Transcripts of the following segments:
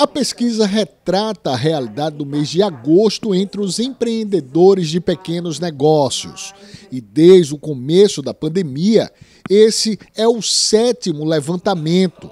A pesquisa retrata a realidade do mês de agosto entre os empreendedores de pequenos negócios. E desde o começo da pandemia, esse é o sétimo levantamento.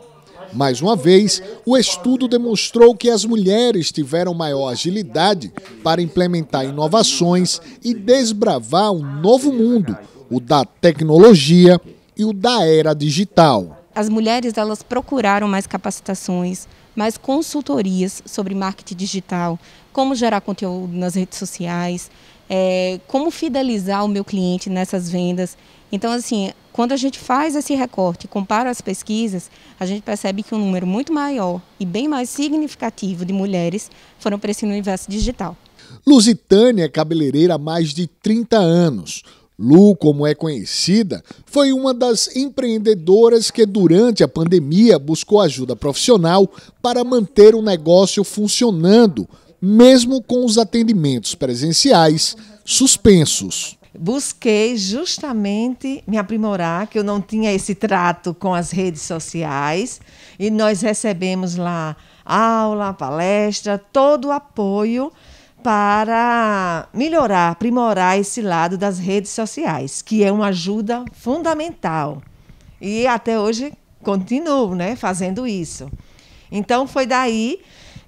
Mais uma vez, o estudo demonstrou que as mulheres tiveram maior agilidade para implementar inovações e desbravar um novo mundo, o da tecnologia e o da era digital. As mulheres elas procuraram mais capacitações, mas consultorias sobre marketing digital, como gerar conteúdo nas redes sociais, é, como fidelizar o meu cliente nessas vendas. Então, assim, quando a gente faz esse recorte e compara as pesquisas, a gente percebe que um número muito maior e bem mais significativo de mulheres foram para esse universo digital. Lusitânia é cabeleireira há mais de 30 anos. Lu, como é conhecida, foi uma das empreendedoras que durante a pandemia buscou ajuda profissional para manter o negócio funcionando, mesmo com os atendimentos presenciais suspensos. Busquei justamente me aprimorar, que eu não tinha esse trato com as redes sociais, e nós recebemos lá aula, palestra, todo o apoio para melhorar, aprimorar esse lado das redes sociais, que é uma ajuda fundamental. E até hoje continuo né, fazendo isso. Então foi daí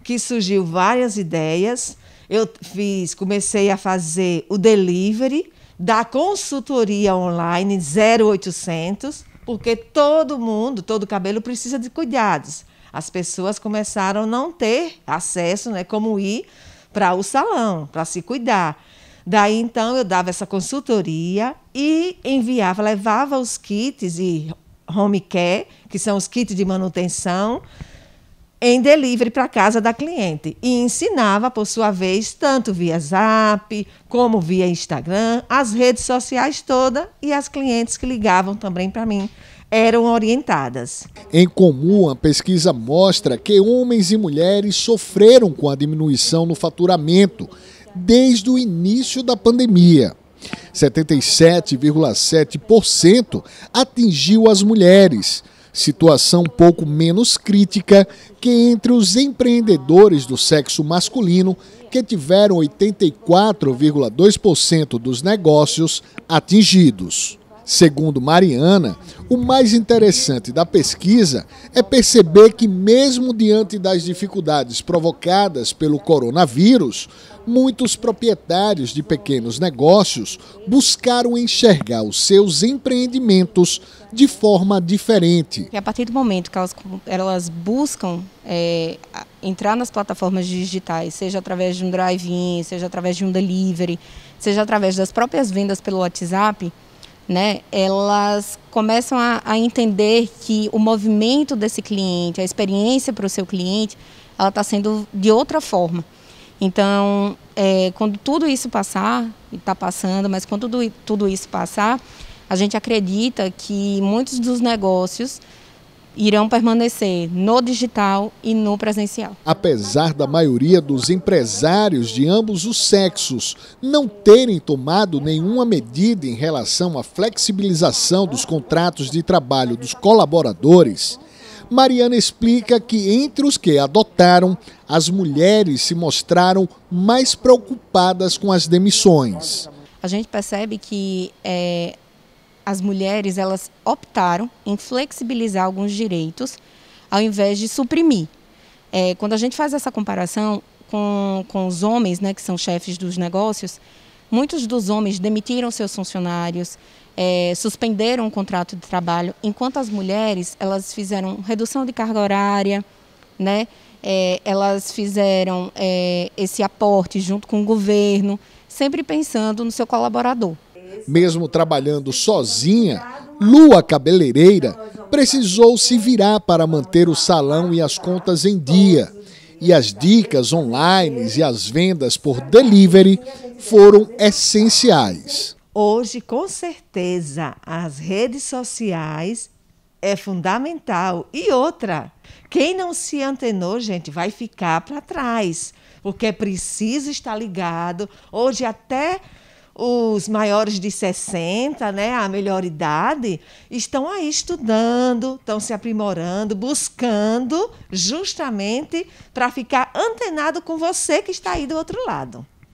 que surgiu várias ideias. Eu fiz, comecei a fazer o delivery da consultoria online 0800, porque todo mundo, todo cabelo precisa de cuidados. As pessoas começaram a não ter acesso, né, como ir para o salão, para se cuidar. Daí então eu dava essa consultoria e enviava, levava os kits e home care, que são os kits de manutenção, em delivery para casa da cliente e ensinava, por sua vez, tanto via Zap, como via Instagram, as redes sociais todas e as clientes que ligavam também para mim eram orientadas. Em comum, a pesquisa mostra que homens e mulheres sofreram com a diminuição no faturamento desde o início da pandemia. 77,7% atingiu as mulheres, situação pouco menos crítica que entre os empreendedores do sexo masculino, que tiveram 84,2% dos negócios atingidos. Segundo Mariana, o mais interessante da pesquisa é perceber que, mesmo diante das dificuldades provocadas pelo coronavírus, muitos proprietários de pequenos negócios buscaram enxergar os seus empreendimentos de forma diferente. E a partir do momento que elas, elas buscam é, entrar nas plataformas digitais, seja através de um drive-in, seja através de um delivery, seja através das próprias vendas pelo WhatsApp, né, elas começam a, a entender que o movimento desse cliente, a experiência para o seu cliente, ela está sendo de outra forma. Então, é, quando tudo isso passar, e está passando, mas quando tudo, tudo isso passar, a gente acredita que muitos dos negócios irão permanecer no digital e no presencial. Apesar da maioria dos empresários de ambos os sexos não terem tomado nenhuma medida em relação à flexibilização dos contratos de trabalho dos colaboradores, Mariana explica que entre os que adotaram, as mulheres se mostraram mais preocupadas com as demissões. A gente percebe que é, as mulheres elas optaram em flexibilizar alguns direitos ao invés de suprimir. É, quando a gente faz essa comparação com, com os homens, né, que são chefes dos negócios, muitos dos homens demitiram seus funcionários, é, suspenderam o contrato de trabalho, enquanto as mulheres elas fizeram redução de carga horária, né? É, elas fizeram é, esse aporte junto com o governo, sempre pensando no seu colaborador. Mesmo trabalhando sozinha, Lua Cabeleireira precisou se virar para manter o salão e as contas em dia. E as dicas online e as vendas por delivery foram essenciais. Hoje, com certeza, as redes sociais é fundamental. E outra, quem não se antenou, gente, vai ficar para trás, porque é preciso estar ligado. Hoje até os maiores de 60, né, a melhor idade, estão aí estudando, estão se aprimorando, buscando justamente para ficar antenado com você que está aí do outro lado.